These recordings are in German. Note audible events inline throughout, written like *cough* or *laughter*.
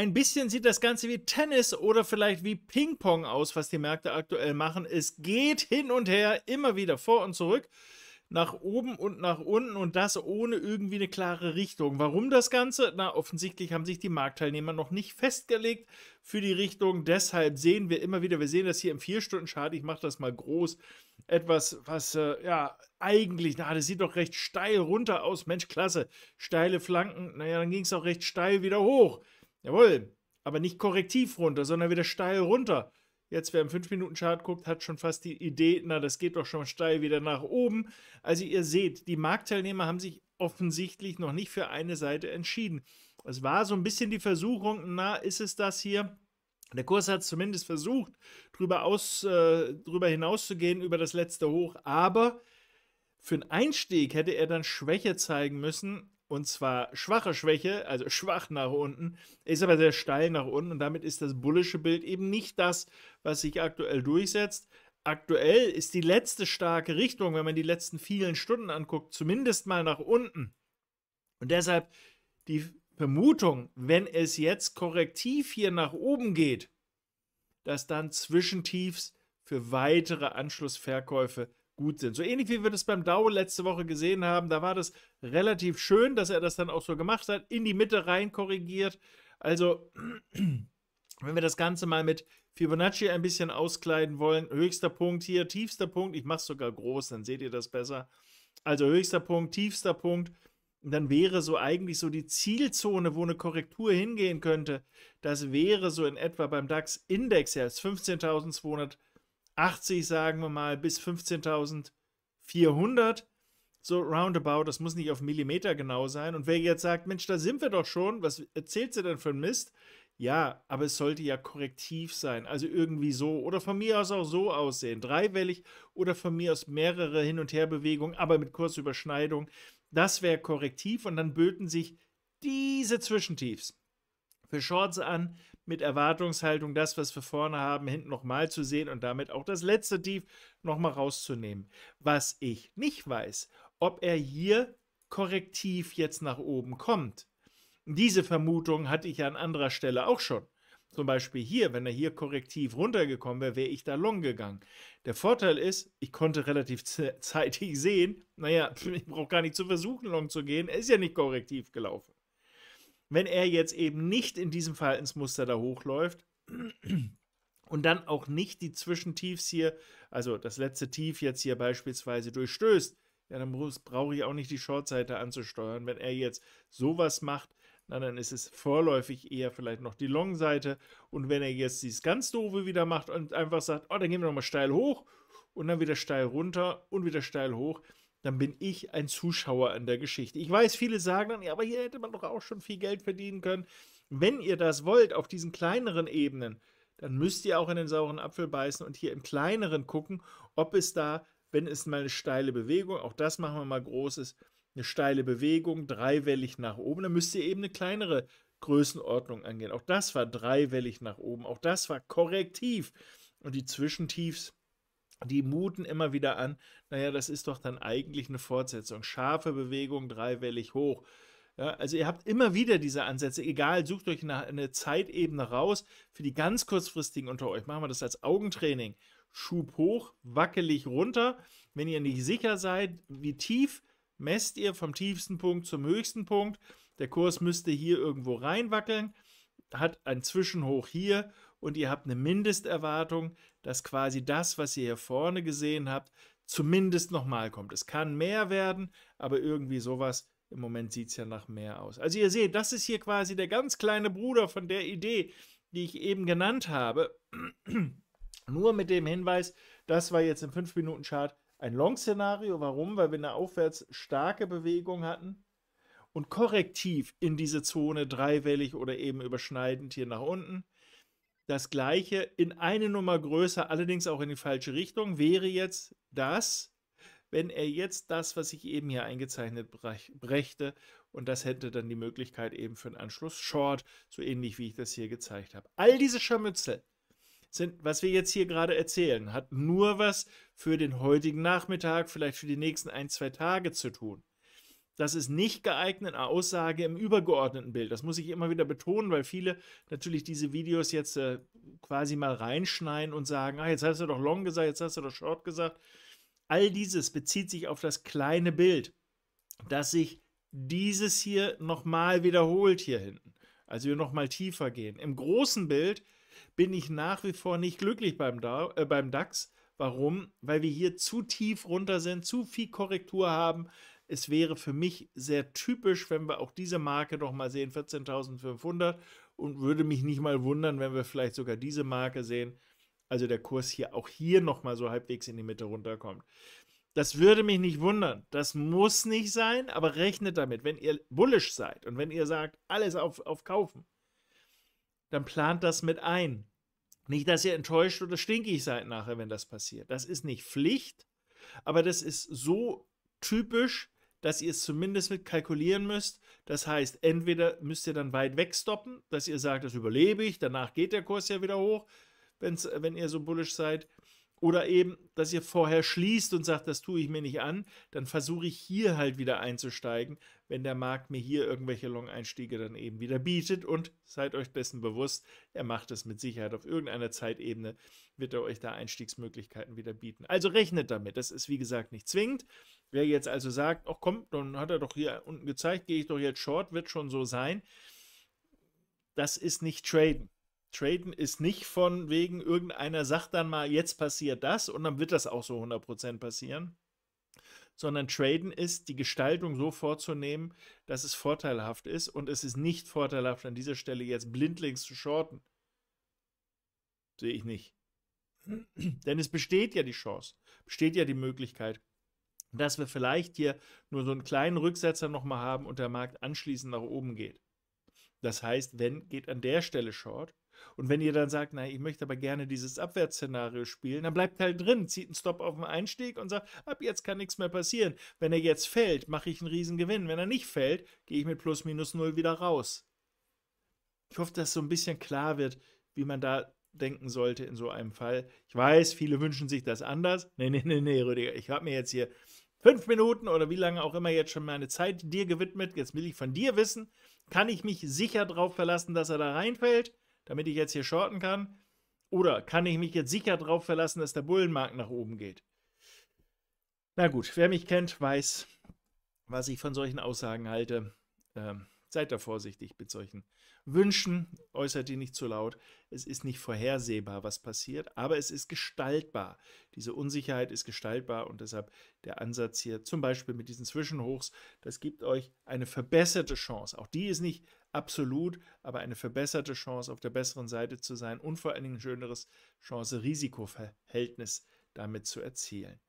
Ein bisschen sieht das Ganze wie Tennis oder vielleicht wie Ping-Pong aus, was die Märkte aktuell machen. Es geht hin und her, immer wieder vor und zurück, nach oben und nach unten und das ohne irgendwie eine klare Richtung. Warum das Ganze? Na, offensichtlich haben sich die Marktteilnehmer noch nicht festgelegt für die Richtung. Deshalb sehen wir immer wieder, wir sehen das hier im 4-Stunden-Chart, ich mache das mal groß, etwas, was äh, ja eigentlich, na, das sieht doch recht steil runter aus. Mensch, klasse, steile Flanken. Naja, dann ging es auch recht steil wieder hoch. Jawohl, aber nicht korrektiv runter, sondern wieder steil runter. Jetzt, wer im 5-Minuten-Chart guckt, hat schon fast die Idee, na, das geht doch schon steil wieder nach oben. Also ihr seht, die Marktteilnehmer haben sich offensichtlich noch nicht für eine Seite entschieden. Es war so ein bisschen die Versuchung, na, ist es das hier? Der Kurs hat zumindest versucht, drüber, aus, äh, drüber hinauszugehen über das letzte Hoch, aber für einen Einstieg hätte er dann Schwäche zeigen müssen, und zwar schwache Schwäche, also schwach nach unten, ist aber sehr steil nach unten und damit ist das bullische Bild eben nicht das, was sich aktuell durchsetzt. Aktuell ist die letzte starke Richtung, wenn man die letzten vielen Stunden anguckt, zumindest mal nach unten. Und deshalb die Vermutung, wenn es jetzt korrektiv hier nach oben geht, dass dann Zwischentiefs für weitere Anschlussverkäufe gut sind. So ähnlich wie wir das beim Dow letzte Woche gesehen haben, da war das relativ schön, dass er das dann auch so gemacht hat, in die Mitte rein korrigiert. Also, *clears throat* wenn wir das Ganze mal mit Fibonacci ein bisschen auskleiden wollen, höchster Punkt hier, tiefster Punkt, ich mache es sogar groß, dann seht ihr das besser. Also höchster Punkt, tiefster Punkt, dann wäre so eigentlich so die Zielzone, wo eine Korrektur hingehen könnte, das wäre so in etwa beim DAX-Index, ja, ist 15.200 80, sagen wir mal, bis 15.400, so roundabout, das muss nicht auf Millimeter genau sein. Und wer jetzt sagt, Mensch, da sind wir doch schon, was erzählt sie denn für ein Mist? Ja, aber es sollte ja korrektiv sein, also irgendwie so oder von mir aus auch so aussehen, dreiwellig oder von mir aus mehrere Hin- und Herbewegungen, aber mit Kursüberschneidung. Das wäre korrektiv und dann böten sich diese Zwischentiefs für Shorts an, mit Erwartungshaltung das, was wir vorne haben, hinten nochmal zu sehen und damit auch das letzte Tief nochmal rauszunehmen. Was ich nicht weiß, ob er hier korrektiv jetzt nach oben kommt. Diese Vermutung hatte ich an anderer Stelle auch schon. Zum Beispiel hier, wenn er hier korrektiv runtergekommen wäre, wäre ich da long gegangen. Der Vorteil ist, ich konnte relativ *laughs* zeitig sehen, naja, *laughs* ich brauche gar nicht zu versuchen, long zu gehen, er ist ja nicht korrektiv gelaufen wenn er jetzt eben nicht in diesem Verhaltensmuster da hochläuft *clears throat* und dann auch nicht die Zwischentiefs hier, also das letzte Tief jetzt hier beispielsweise durchstößt, ja, dann brauche ich auch nicht die Shortseite anzusteuern. Wenn er jetzt sowas macht, na, dann ist es vorläufig eher vielleicht noch die Long-Seite. Und wenn er jetzt dieses ganz doofe wieder macht und einfach sagt, oh, dann gehen wir nochmal steil hoch und dann wieder steil runter und wieder steil hoch, dann bin ich ein Zuschauer an der Geschichte. Ich weiß, viele sagen dann, ja, aber hier hätte man doch auch schon viel Geld verdienen können. Wenn ihr das wollt, auf diesen kleineren Ebenen, dann müsst ihr auch in den sauren Apfel beißen und hier im kleineren gucken, ob es da, wenn es mal eine steile Bewegung, auch das machen wir mal großes, eine steile Bewegung, dreiwellig nach oben, dann müsst ihr eben eine kleinere Größenordnung angehen. Auch das war dreiwellig nach oben, auch das war korrektiv. Und die Zwischentiefs, die muten immer wieder an, naja, das ist doch dann eigentlich eine Fortsetzung. Scharfe Bewegung, dreiwellig hoch. Ja, also ihr habt immer wieder diese Ansätze, egal, sucht euch eine, eine Zeitebene raus. Für die ganz kurzfristigen unter euch machen wir das als Augentraining. Schub hoch, wackelig runter. Wenn ihr nicht sicher seid, wie tief, messt ihr vom tiefsten Punkt zum höchsten Punkt. Der Kurs müsste hier irgendwo reinwackeln, hat ein Zwischenhoch hier und ihr habt eine Mindesterwartung, dass quasi das, was ihr hier vorne gesehen habt, zumindest nochmal kommt. Es kann mehr werden, aber irgendwie sowas. Im Moment sieht es ja nach mehr aus. Also ihr seht, das ist hier quasi der ganz kleine Bruder von der Idee, die ich eben genannt habe. *clears throat* Nur mit dem Hinweis, das war jetzt im 5-Minuten-Chart ein Long-Szenario. Warum? Weil wir eine aufwärts starke Bewegung hatten und korrektiv in diese Zone dreiwellig oder eben überschneidend hier nach unten. Das gleiche in eine Nummer größer, allerdings auch in die falsche Richtung, wäre jetzt das, wenn er jetzt das, was ich eben hier eingezeichnet brächte, und das hätte dann die Möglichkeit eben für einen Anschluss Short, so ähnlich wie ich das hier gezeigt habe. All diese Scharmützel sind, was wir jetzt hier gerade erzählen, hat nur was für den heutigen Nachmittag, vielleicht für die nächsten ein, zwei Tage zu tun. Das ist nicht geeignet, eine Aussage im übergeordneten Bild. Das muss ich immer wieder betonen, weil viele natürlich diese Videos jetzt äh, quasi mal reinschneiden und sagen, ah, jetzt hast du doch long gesagt, jetzt hast du doch short gesagt. All dieses bezieht sich auf das kleine Bild, dass sich dieses hier nochmal wiederholt hier hinten. Also wir nochmal tiefer gehen. Im großen Bild bin ich nach wie vor nicht glücklich beim, da äh, beim DAX. Warum? Weil wir hier zu tief runter sind, zu viel Korrektur haben, es wäre für mich sehr typisch, wenn wir auch diese Marke noch mal sehen, 14.500 und würde mich nicht mal wundern, wenn wir vielleicht sogar diese Marke sehen. Also der Kurs hier auch hier noch mal so halbwegs in die Mitte runterkommt. Das würde mich nicht wundern. Das muss nicht sein, aber rechnet damit. Wenn ihr bullisch seid und wenn ihr sagt, alles auf, auf kaufen, dann plant das mit ein. Nicht, dass ihr enttäuscht oder stinkig seid nachher, wenn das passiert. Das ist nicht Pflicht, aber das ist so typisch, dass ihr es zumindest mit kalkulieren müsst. Das heißt, entweder müsst ihr dann weit weg stoppen, dass ihr sagt, das überlebe ich, danach geht der Kurs ja wieder hoch, wenn's, wenn ihr so bullisch seid. Oder eben, dass ihr vorher schließt und sagt, das tue ich mir nicht an, dann versuche ich hier halt wieder einzusteigen, wenn der Markt mir hier irgendwelche Long-Einstiege dann eben wieder bietet. Und seid euch dessen bewusst, er macht es mit Sicherheit. Auf irgendeiner Zeitebene wird er euch da Einstiegsmöglichkeiten wieder bieten. Also rechnet damit. Das ist wie gesagt nicht zwingend, Wer jetzt also sagt, ach komm, dann hat er doch hier unten gezeigt, gehe ich doch jetzt short, wird schon so sein. Das ist nicht traden. Traden ist nicht von wegen irgendeiner sagt dann mal, jetzt passiert das und dann wird das auch so 100% passieren, sondern Traden ist, die Gestaltung so vorzunehmen, dass es vorteilhaft ist und es ist nicht vorteilhaft, an dieser Stelle jetzt blindlings zu shorten. Sehe ich nicht. Denn es besteht ja die Chance, besteht ja die Möglichkeit dass wir vielleicht hier nur so einen kleinen Rücksetzer nochmal haben und der Markt anschließend nach oben geht. Das heißt, wenn, geht an der Stelle Short. Und wenn ihr dann sagt, nein, ich möchte aber gerne dieses Abwärtsszenario spielen, dann bleibt halt drin, zieht einen Stop auf den Einstieg und sagt, ab jetzt kann nichts mehr passieren. Wenn er jetzt fällt, mache ich einen riesen Gewinn. Wenn er nicht fällt, gehe ich mit plus minus null wieder raus. Ich hoffe, dass so ein bisschen klar wird, wie man da denken sollte in so einem Fall. Ich weiß, viele wünschen sich das anders. Nee, nee, nee, nee, Rüdiger, ich habe mir jetzt hier fünf Minuten oder wie lange auch immer jetzt schon meine Zeit dir gewidmet. Jetzt will ich von dir wissen, kann ich mich sicher darauf verlassen, dass er da reinfällt, damit ich jetzt hier shorten kann? Oder kann ich mich jetzt sicher darauf verlassen, dass der Bullenmarkt nach oben geht? Na gut, wer mich kennt, weiß, was ich von solchen Aussagen halte. Ähm, Seid da vorsichtig mit solchen Wünschen, äußert die nicht zu laut. Es ist nicht vorhersehbar, was passiert, aber es ist gestaltbar. Diese Unsicherheit ist gestaltbar und deshalb der Ansatz hier, zum Beispiel mit diesen Zwischenhochs, das gibt euch eine verbesserte Chance. Auch die ist nicht absolut, aber eine verbesserte Chance, auf der besseren Seite zu sein und vor allen Dingen ein schöneres Chance-Risiko-Verhältnis damit zu erzielen.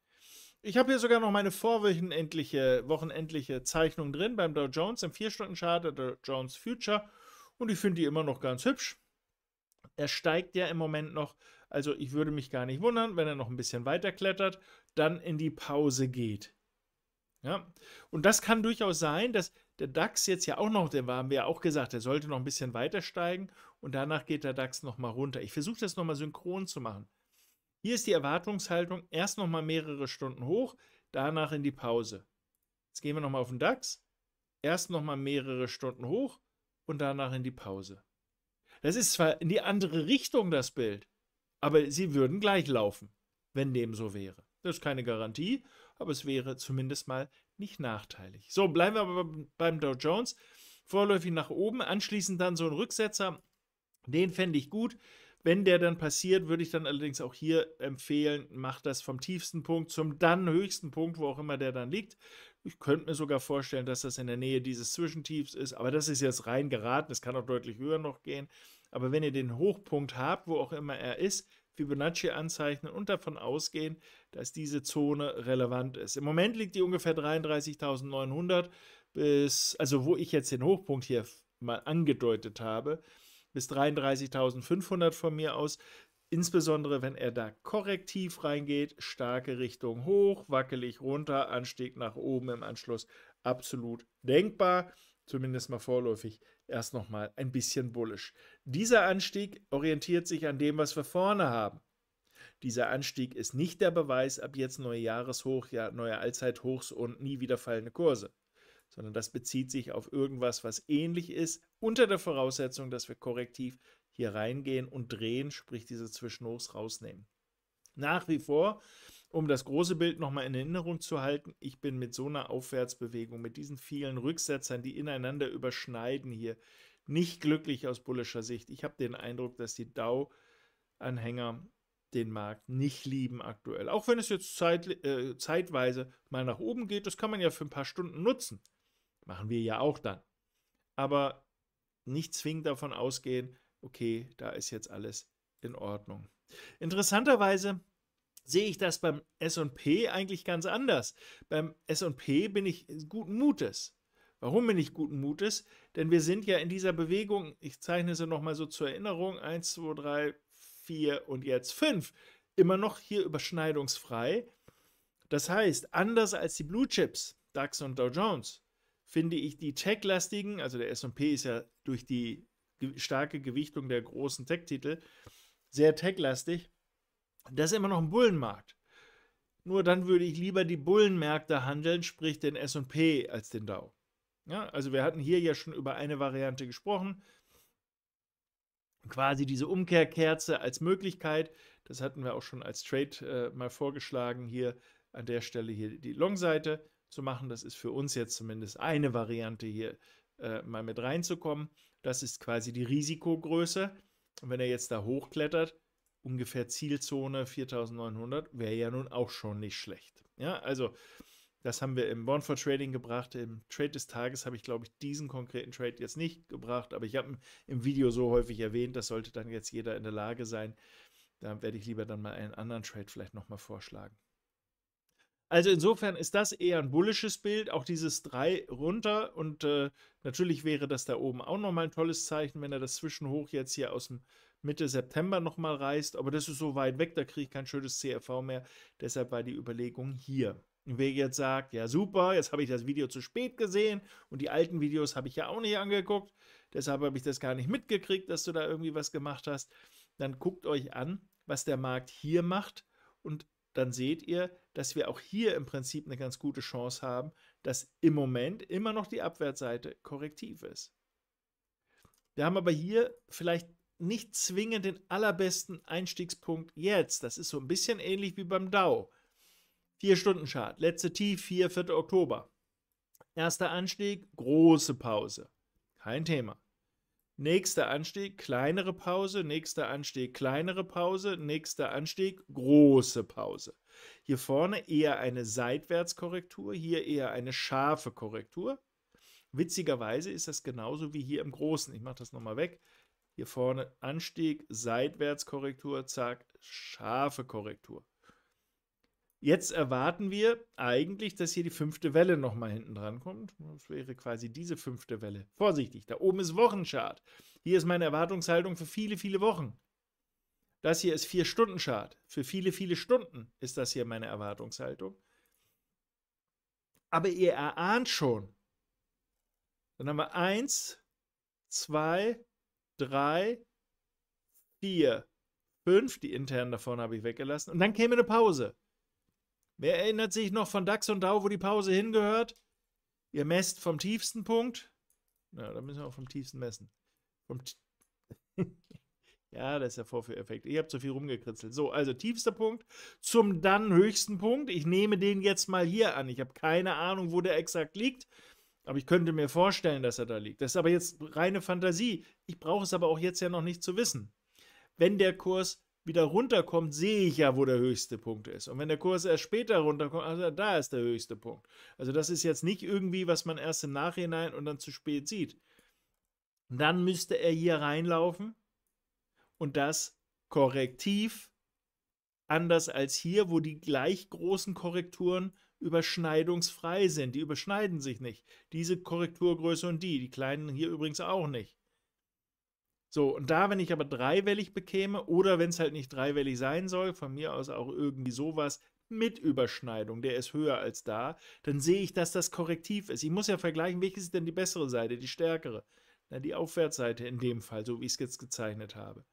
Ich habe hier sogar noch meine vorwöchentliche wochenendliche Zeichnung drin beim Dow Jones im 4-Stunden-Chart der Dow Jones Future und ich finde die immer noch ganz hübsch. Er steigt ja im Moment noch, also ich würde mich gar nicht wundern, wenn er noch ein bisschen weiter klettert, dann in die Pause geht. Ja, und das kann durchaus sein, dass der DAX jetzt ja auch noch, den haben wir ja auch gesagt, der sollte noch ein bisschen weiter steigen und danach geht der DAX nochmal runter. Ich versuche das nochmal synchron zu machen. Hier ist die Erwartungshaltung erst nochmal mehrere Stunden hoch, danach in die Pause. Jetzt gehen wir nochmal auf den DAX, erst nochmal mehrere Stunden hoch und danach in die Pause. Das ist zwar in die andere Richtung das Bild, aber sie würden gleich laufen, wenn dem so wäre. Das ist keine Garantie, aber es wäre zumindest mal nicht nachteilig. So, bleiben wir aber beim Dow Jones. Vorläufig nach oben, anschließend dann so ein Rücksetzer. Den fände ich gut. Wenn der dann passiert, würde ich dann allerdings auch hier empfehlen, macht das vom tiefsten Punkt zum dann höchsten Punkt, wo auch immer der dann liegt. Ich könnte mir sogar vorstellen, dass das in der Nähe dieses Zwischentiefs ist, aber das ist jetzt rein geraten, es kann auch deutlich höher noch gehen. Aber wenn ihr den Hochpunkt habt, wo auch immer er ist, Fibonacci anzeichnen und davon ausgehen, dass diese Zone relevant ist. Im Moment liegt die ungefähr 33.900 bis, also wo ich jetzt den Hochpunkt hier mal angedeutet habe, bis 33.500 von mir aus. Insbesondere wenn er da korrektiv reingeht, starke Richtung hoch, wackelig runter, Anstieg nach oben im Anschluss absolut denkbar. Zumindest mal vorläufig erst nochmal ein bisschen bullisch. Dieser Anstieg orientiert sich an dem, was wir vorne haben. Dieser Anstieg ist nicht der Beweis, ab jetzt neue Jahreshoch, ja, neue Allzeithochs und nie wieder fallende Kurse sondern das bezieht sich auf irgendwas, was ähnlich ist, unter der Voraussetzung, dass wir korrektiv hier reingehen und drehen, sprich diese Zwischenhochs rausnehmen. Nach wie vor, um das große Bild nochmal in Erinnerung zu halten, ich bin mit so einer Aufwärtsbewegung, mit diesen vielen Rücksetzern, die ineinander überschneiden hier, nicht glücklich aus bullischer Sicht. Ich habe den Eindruck, dass die dao anhänger den Markt nicht lieben aktuell. Auch wenn es jetzt zeit, äh, zeitweise mal nach oben geht, das kann man ja für ein paar Stunden nutzen. Machen wir ja auch dann. Aber nicht zwingend davon ausgehen, okay, da ist jetzt alles in Ordnung. Interessanterweise sehe ich das beim SP eigentlich ganz anders. Beim SP bin ich guten Mutes. Warum bin ich guten Mutes? Denn wir sind ja in dieser Bewegung, ich zeichne sie nochmal so zur Erinnerung, 1, 2, 3, 4 und jetzt 5, immer noch hier überschneidungsfrei. Das heißt, anders als die Blue Chips, DAX und Dow Jones, finde ich die tech-lastigen, also der S&P ist ja durch die starke Gewichtung der großen Tech-Titel sehr tech-lastig, das ist immer noch ein Bullenmarkt. Nur dann würde ich lieber die Bullenmärkte handeln, sprich den S&P als den Dow. Ja, also wir hatten hier ja schon über eine Variante gesprochen, quasi diese Umkehrkerze als Möglichkeit. Das hatten wir auch schon als Trade äh, mal vorgeschlagen. Hier an der Stelle hier die Long-Seite zu machen. Das ist für uns jetzt zumindest eine Variante hier äh, mal mit reinzukommen. Das ist quasi die Risikogröße. Und wenn er jetzt da hochklettert, ungefähr Zielzone 4900, wäre ja nun auch schon nicht schlecht. Ja, also das haben wir im Bond for Trading gebracht. Im Trade des Tages habe ich, glaube ich, diesen konkreten Trade jetzt nicht gebracht, aber ich habe ihn im Video so häufig erwähnt, das sollte dann jetzt jeder in der Lage sein. Da werde ich lieber dann mal einen anderen Trade vielleicht nochmal vorschlagen. Also insofern ist das eher ein bullisches Bild, auch dieses 3 runter und äh, natürlich wäre das da oben auch nochmal ein tolles Zeichen, wenn er das Zwischenhoch jetzt hier aus dem Mitte September nochmal reißt, aber das ist so weit weg, da kriege ich kein schönes CRV mehr, deshalb war die Überlegung hier. Und wer jetzt sagt, ja super, jetzt habe ich das Video zu spät gesehen und die alten Videos habe ich ja auch nicht angeguckt, deshalb habe ich das gar nicht mitgekriegt, dass du da irgendwie was gemacht hast, dann guckt euch an, was der Markt hier macht und dann seht ihr, dass wir auch hier im Prinzip eine ganz gute Chance haben, dass im Moment immer noch die Abwärtsseite korrektiv ist. Wir haben aber hier vielleicht nicht zwingend den allerbesten Einstiegspunkt jetzt. Das ist so ein bisschen ähnlich wie beim Dow. Vier Stunden Chart, letzte Tief, 4. 4. Oktober. Erster Anstieg, große Pause. Kein Thema nächster Anstieg, kleinere Pause, nächster Anstieg, kleinere Pause, nächster Anstieg, große Pause. Hier vorne eher eine Seitwärtskorrektur, hier eher eine scharfe Korrektur. Witzigerweise ist das genauso wie hier im Großen. Ich mache das nochmal weg. Hier vorne Anstieg, Seitwärtskorrektur, zack, scharfe Korrektur. Jetzt erwarten wir eigentlich, dass hier die fünfte Welle nochmal hinten dran kommt. Das wäre quasi diese fünfte Welle. Vorsichtig, da oben ist Wochenchart. Hier ist meine Erwartungshaltung für viele, viele Wochen. Das hier ist Vier-Stunden-Chart. Für viele, viele Stunden ist das hier meine Erwartungshaltung. Aber ihr erahnt schon. Dann haben wir eins, zwei, drei, vier, fünf. Die internen davon habe ich weggelassen. Und dann käme eine Pause. Wer erinnert sich noch von DAX und DAO, wo die Pause hingehört? Ihr messt vom tiefsten Punkt. Na, da müssen wir auch vom tiefsten messen. Vom *laughs* ja, das ist der Vorführeffekt. Ich habe zu viel rumgekritzelt. So, also tiefster Punkt zum dann höchsten Punkt. Ich nehme den jetzt mal hier an. Ich habe keine Ahnung, wo der exakt liegt. Aber ich könnte mir vorstellen, dass er da liegt. Das ist aber jetzt reine Fantasie. Ich brauche es aber auch jetzt ja noch nicht zu wissen. Wenn der Kurs wieder runterkommt, sehe ich ja, wo der höchste Punkt ist. Und wenn der Kurs erst später runterkommt, also da ist der höchste Punkt. Also das ist jetzt nicht irgendwie, was man erst im Nachhinein und dann zu spät sieht. Dann müsste er hier reinlaufen und das korrektiv, anders als hier, wo die gleich großen Korrekturen überschneidungsfrei sind. Die überschneiden sich nicht. Diese Korrekturgröße und die, die kleinen hier übrigens auch nicht. So, und da, wenn ich aber dreiwellig bekäme oder wenn es halt nicht dreiwellig sein soll, von mir aus auch irgendwie sowas mit Überschneidung, der ist höher als da, dann sehe ich, dass das korrektiv ist. Ich muss ja vergleichen, welches ist denn die bessere Seite, die stärkere? Na, die Aufwärtsseite in dem Fall, so wie ich es jetzt gezeichnet habe.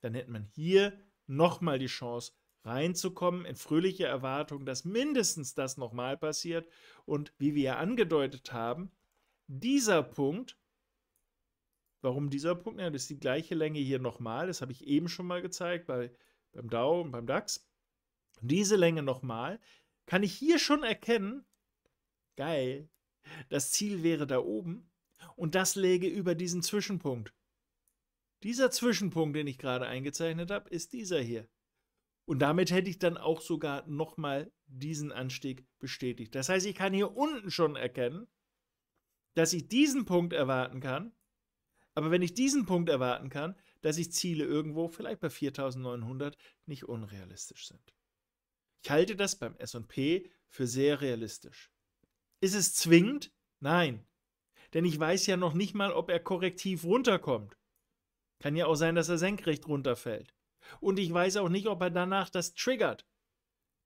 Dann hätte man hier nochmal die Chance, reinzukommen in fröhliche Erwartung, dass mindestens das nochmal passiert. Und wie wir ja angedeutet haben, dieser Punkt Warum dieser Punkt? Ja, das ist die gleiche Länge hier nochmal. Das habe ich eben schon mal gezeigt bei, beim DAO und beim DAX. diese Länge nochmal. Kann ich hier schon erkennen, geil, das Ziel wäre da oben und das läge über diesen Zwischenpunkt. Dieser Zwischenpunkt, den ich gerade eingezeichnet habe, ist dieser hier. Und damit hätte ich dann auch sogar nochmal diesen Anstieg bestätigt. Das heißt, ich kann hier unten schon erkennen, dass ich diesen Punkt erwarten kann aber wenn ich diesen Punkt erwarten kann, dass ich Ziele irgendwo, vielleicht bei 4900, nicht unrealistisch sind. Ich halte das beim SP für sehr realistisch. Ist es zwingend? Nein. Denn ich weiß ja noch nicht mal, ob er korrektiv runterkommt. Kann ja auch sein, dass er senkrecht runterfällt. Und ich weiß auch nicht, ob er danach das triggert.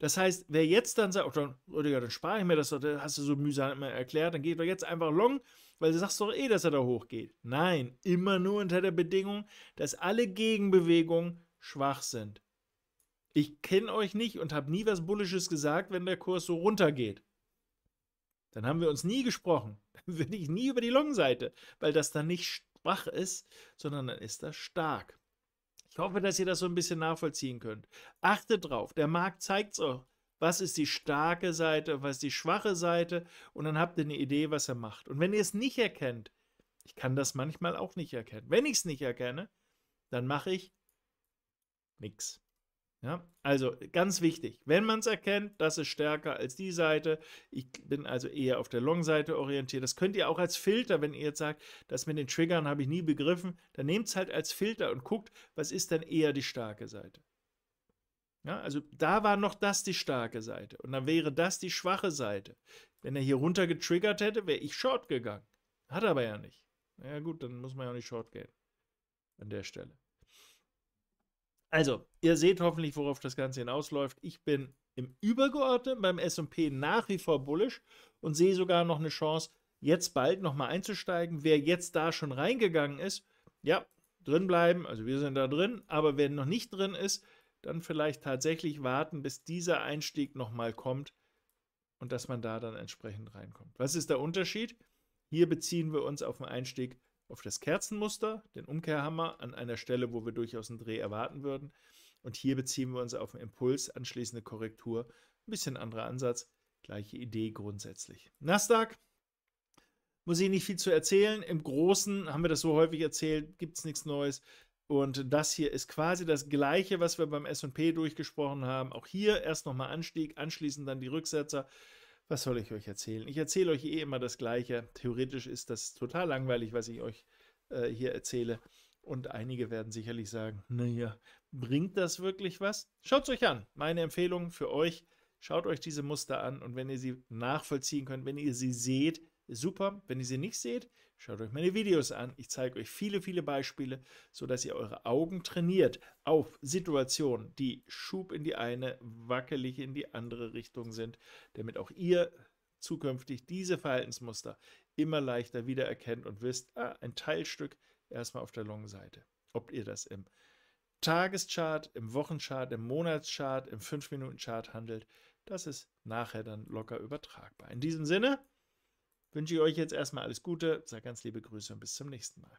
Das heißt, wer jetzt dann sagt, oh, Rüdiger, dann spare ich mir das, das hast du so mühsam immer erklärt, dann geht doch jetzt einfach long, weil du sagst doch eh, dass er da hochgeht. Nein, immer nur unter der Bedingung, dass alle Gegenbewegungen schwach sind. Ich kenne euch nicht und habe nie was Bullisches gesagt, wenn der Kurs so runtergeht. Dann haben wir uns nie gesprochen. *laughs* Dann bin ich nie über die Long-Seite, weil das dann nicht schwach ist, sondern dann ist das stark. Ich hoffe, dass ihr das so ein bisschen nachvollziehen könnt. Achtet drauf, der Markt zeigt es euch. Was ist die starke Seite, was ist die schwache Seite? Und dann habt ihr eine Idee, was er macht. Und wenn ihr es nicht erkennt, ich kann das manchmal auch nicht erkennen. Wenn ich es nicht erkenne, dann mache ich nichts. Ja, also ganz wichtig, wenn man es erkennt, das ist stärker als die Seite. Ich bin also eher auf der Long-Seite orientiert. Das könnt ihr auch als Filter, wenn ihr jetzt sagt, das mit den Triggern habe ich nie begriffen, dann nehmt es halt als Filter und guckt, was ist dann eher die starke Seite. Ja, also da war noch das die starke Seite und dann wäre das die schwache Seite. Wenn er hier runter getriggert hätte, wäre ich short gegangen. Hat er aber ja nicht. Ja gut, dann muss man ja auch nicht short gehen an der Stelle. Also, ihr seht hoffentlich, worauf das Ganze hinausläuft. Ich bin im Übergeordneten beim SP nach wie vor bullisch und sehe sogar noch eine Chance, jetzt bald nochmal einzusteigen. Wer jetzt da schon reingegangen ist, ja, drin bleiben, also wir sind da drin, aber wer noch nicht drin ist, dann vielleicht tatsächlich warten, bis dieser Einstieg nochmal kommt und dass man da dann entsprechend reinkommt. Was ist der Unterschied? Hier beziehen wir uns auf den Einstieg auf das Kerzenmuster, den Umkehrhammer, an einer Stelle, wo wir durchaus einen Dreh erwarten würden. Und hier beziehen wir uns auf den Impuls, anschließende Korrektur. Ein bisschen anderer Ansatz, gleiche Idee grundsätzlich. Nasdaq, muss ich nicht viel zu erzählen. Im Großen haben wir das so häufig erzählt, gibt es nichts Neues. Und das hier ist quasi das gleiche, was wir beim SP durchgesprochen haben. Auch hier erst nochmal Anstieg, anschließend dann die Rücksetzer was soll ich euch erzählen? Ich erzähle euch eh immer das Gleiche. Theoretisch ist das total langweilig, was ich euch äh, hier erzähle. Und einige werden sicherlich sagen, naja, bringt das wirklich was? Schaut es euch an. Meine Empfehlung für euch, schaut euch diese Muster an und wenn ihr sie nachvollziehen könnt, wenn ihr sie seht, Super, wenn ihr sie nicht seht, schaut euch meine Videos an. Ich zeige euch viele, viele Beispiele, sodass ihr eure Augen trainiert auf Situationen, die Schub in die eine, wackelig in die andere Richtung sind, damit auch ihr zukünftig diese Verhaltensmuster immer leichter wiedererkennt und wisst, ah, ein Teilstück erstmal auf der Longenseite. Ob ihr das im Tageschart, im Wochenchart, im Monatschart, im 5-Minuten-Chart handelt, das ist nachher dann locker übertragbar. In diesem Sinne, wünsche ich euch jetzt erstmal alles Gute, sage ganz liebe Grüße und bis zum nächsten Mal.